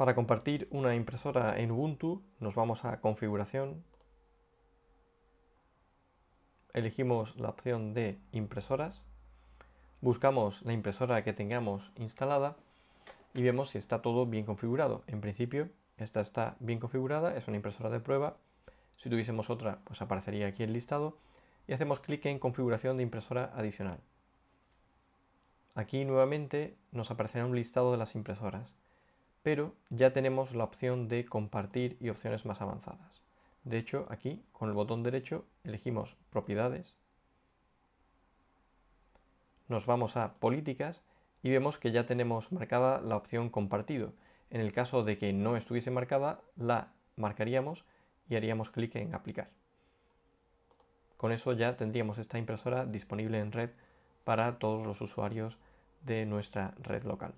Para compartir una impresora en Ubuntu nos vamos a configuración, elegimos la opción de impresoras, buscamos la impresora que tengamos instalada y vemos si está todo bien configurado. En principio esta está bien configurada, es una impresora de prueba, si tuviésemos otra pues aparecería aquí el listado y hacemos clic en configuración de impresora adicional. Aquí nuevamente nos aparecerá un listado de las impresoras pero ya tenemos la opción de compartir y opciones más avanzadas. De hecho, aquí con el botón derecho elegimos propiedades, nos vamos a políticas y vemos que ya tenemos marcada la opción compartido. En el caso de que no estuviese marcada, la marcaríamos y haríamos clic en aplicar. Con eso ya tendríamos esta impresora disponible en red para todos los usuarios de nuestra red local.